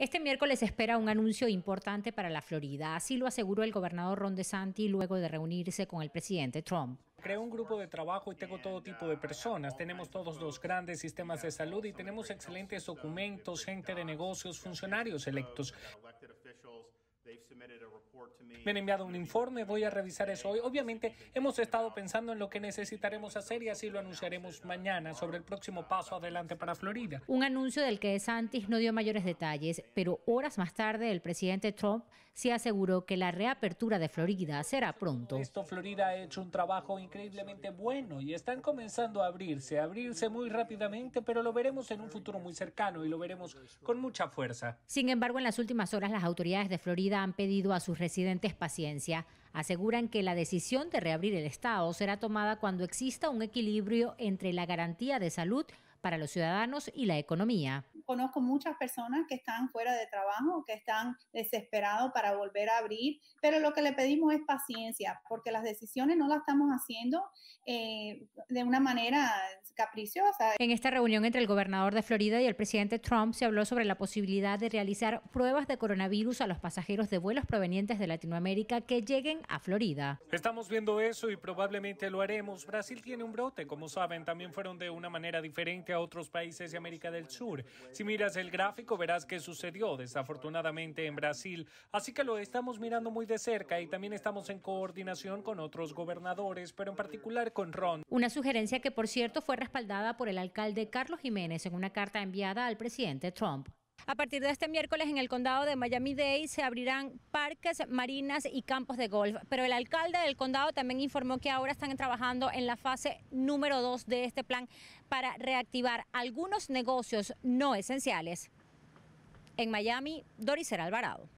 Este miércoles espera un anuncio importante para la Florida, así lo aseguró el gobernador Ron DeSantis luego de reunirse con el presidente Trump. Creo un grupo de trabajo y tengo todo tipo de personas. Tenemos todos los grandes sistemas de salud y tenemos excelentes documentos, gente de negocios, funcionarios electos. Me han enviado un informe, voy a revisar eso hoy. Obviamente hemos estado pensando en lo que necesitaremos hacer y así lo anunciaremos mañana sobre el próximo paso adelante para Florida. Un anuncio del que Santis no dio mayores detalles, pero horas más tarde el presidente Trump se aseguró que la reapertura de Florida será pronto. Esto Florida ha hecho un trabajo increíblemente bueno y están comenzando a abrirse, a abrirse muy rápidamente, pero lo veremos en un futuro muy cercano y lo veremos con mucha fuerza. Sin embargo, en las últimas horas las autoridades de Florida han pedido a sus residentes paciencia. Aseguran que la decisión de reabrir el Estado será tomada cuando exista un equilibrio entre la garantía de salud para los ciudadanos y la economía. Conozco muchas personas que están fuera de trabajo, que están desesperados para volver a abrir, pero lo que le pedimos es paciencia, porque las decisiones no las estamos haciendo eh, de una manera caprichosa. En esta reunión entre el gobernador de Florida y el presidente Trump se habló sobre la posibilidad de realizar pruebas de coronavirus a los pasajeros de vuelos provenientes de Latinoamérica que lleguen a Florida. Estamos viendo eso y probablemente lo haremos. Brasil tiene un brote, como saben, también fueron de una manera diferente a otros países de América del Sur. Si miras el gráfico, verás que sucedió desafortunadamente en Brasil. Así que lo estamos mirando muy de cerca y también estamos en coordinación con otros gobernadores, pero en particular con Ron. Una sugerencia que, por cierto, fue respaldada por el alcalde Carlos Jiménez en una carta enviada al presidente Trump. A partir de este miércoles en el condado de Miami-Dade se abrirán parques, marinas y campos de golf. Pero el alcalde del condado también informó que ahora están trabajando en la fase número dos de este plan para reactivar algunos negocios no esenciales. En Miami, Doris Alvarado.